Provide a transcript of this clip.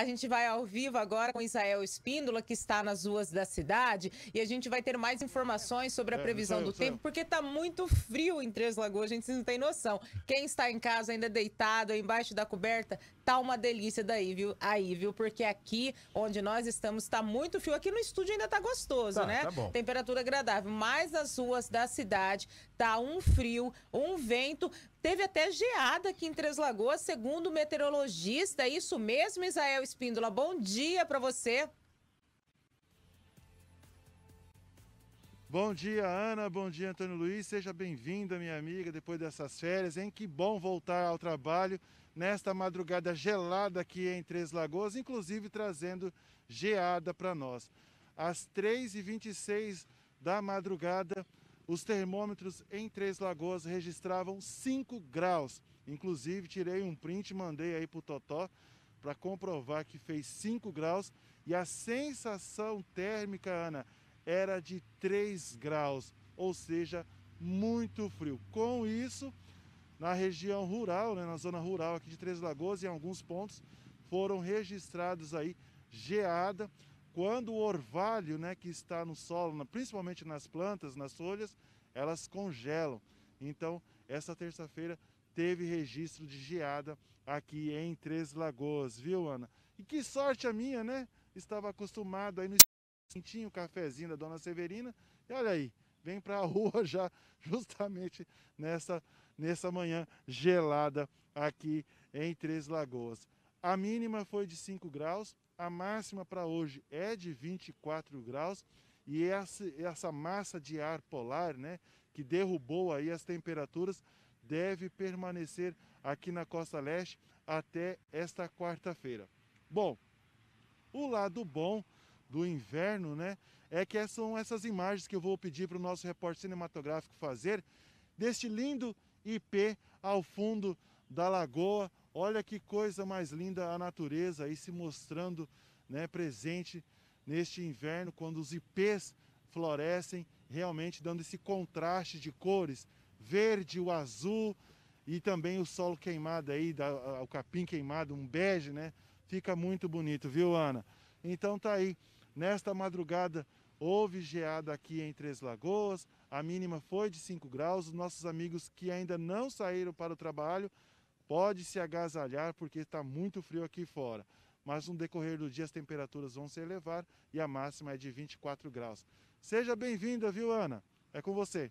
A gente vai ao vivo agora com Israel Espíndola, que está nas ruas da cidade, e a gente vai ter mais informações sobre a é, previsão do tempo, porque está muito frio em Três Lagoas, a gente não tem noção. Quem está em casa ainda deitado, embaixo da coberta, tá uma delícia daí, viu? Aí, viu? Porque aqui onde nós estamos está muito frio. Aqui no estúdio ainda está gostoso, tá, né? Tá bom. Temperatura agradável, mas nas ruas da cidade tá um frio, um vento. Teve até geada aqui em Três Lagoas, segundo o meteorologista. É isso mesmo, Isael Espíndola? Bom dia para você. Bom dia, Ana. Bom dia, Antônio Luiz. Seja bem-vinda, minha amiga, depois dessas férias, em Que bom voltar ao trabalho nesta madrugada gelada aqui em Três Lagoas, inclusive trazendo geada para nós. Às 3h26 da madrugada, os termômetros em Três Lagoas registravam 5 graus. Inclusive, tirei um print e mandei aí para o Totó para comprovar que fez 5 graus. E a sensação térmica, Ana, era de 3 graus, ou seja, muito frio. Com isso, na região rural, né, na zona rural aqui de Três Lagoas, em alguns pontos, foram registrados aí geada quando o orvalho né, que está no solo, principalmente nas plantas, nas folhas, elas congelam. Então, essa terça-feira teve registro de geada aqui em Três Lagoas, viu, Ana? E que sorte a minha, né? Estava acostumado aí no sentinho, o cafezinho da Dona Severina, e olha aí, vem para a rua já justamente nessa, nessa manhã gelada aqui em Três Lagoas. A mínima foi de 5 graus, a máxima para hoje é de 24 graus e é essa, é essa massa de ar polar, né, que derrubou aí as temperaturas, deve permanecer aqui na costa leste até esta quarta-feira. Bom, o lado bom do inverno, né, é que são essas imagens que eu vou pedir para o nosso repórter cinematográfico fazer deste lindo IP ao fundo da lagoa. Olha que coisa mais linda a natureza aí se mostrando né, presente neste inverno, quando os ipês florescem, realmente dando esse contraste de cores, verde, o azul e também o solo queimado aí, da, o capim queimado, um bege, né? Fica muito bonito, viu, Ana? Então tá aí, nesta madrugada houve geada aqui em Três Lagoas, a mínima foi de 5 graus, os nossos amigos que ainda não saíram para o trabalho Pode se agasalhar porque está muito frio aqui fora, mas no decorrer do dia as temperaturas vão se elevar e a máxima é de 24 graus. Seja bem-vinda, viu, Ana? É com você.